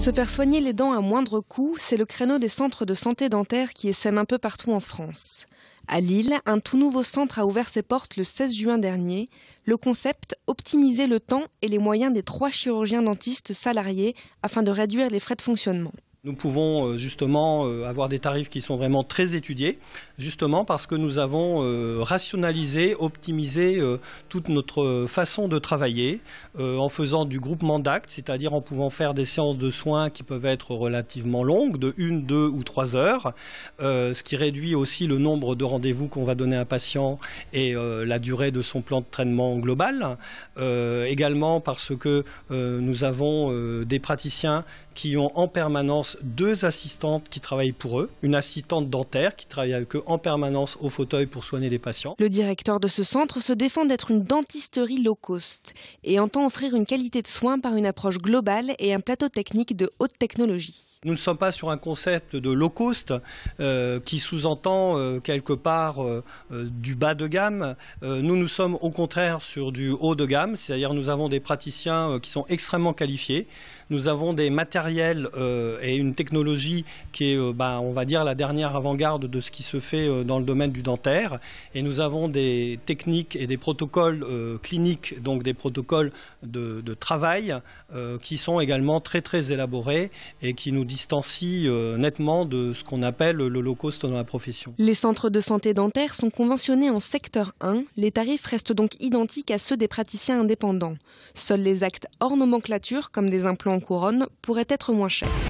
Se faire soigner les dents à moindre coût, c'est le créneau des centres de santé dentaire qui essaiment un peu partout en France. À Lille, un tout nouveau centre a ouvert ses portes le 16 juin dernier. Le concept optimiser le temps et les moyens des trois chirurgiens dentistes salariés afin de réduire les frais de fonctionnement. Nous pouvons euh, justement euh, avoir des tarifs qui sont vraiment très étudiés, justement parce que nous avons euh, rationalisé, optimisé toute notre façon de travailler en faisant du groupement d'actes, c'est-à-dire en pouvant faire des séances de soins qui peuvent être relativement longues, de une, deux ou trois heures, ce qui réduit aussi le nombre de rendez-vous qu'on va donner à un patient et la durée de son plan de traitement global. également parce que nous avons des praticiens qui ont en permanence deux assistantes qui travaillent pour eux, une assistante dentaire qui travaille avec eux en permanence au fauteuil pour soigner les patients. Le directeur de ce centre se défend d'être une dentisterie low cost et entend offrir une qualité de soins par une approche globale et un plateau technique de haute technologie. Nous ne sommes pas sur un concept de low cost euh, qui sous-entend euh, quelque part euh, du bas de gamme. nous, nous sommes au contraire sur du haut de gamme, c'est-à-dire nous avons des praticiens qui sont extrêmement qualifiés, nous avons des matériels et une technologie qui est, euh, bah, on va dire, la dernière avant-garde de ce qui se fait euh, dans le domaine du dentaire. Et nous avons des techniques et des protocoles euh, cliniques, donc des protocoles de, travail, qui sont également très très élaborés et qui nous distancient nettement de ce qu'on appelle le low cost dans la profession. Les centres de santé dentaire sont conventionnés en secteur 1. Les tarifs restent donc identiques à ceux des praticiens indépendants. Seuls les actes hors nomenclature, comme des implants en couronne, pourraient être moins chers.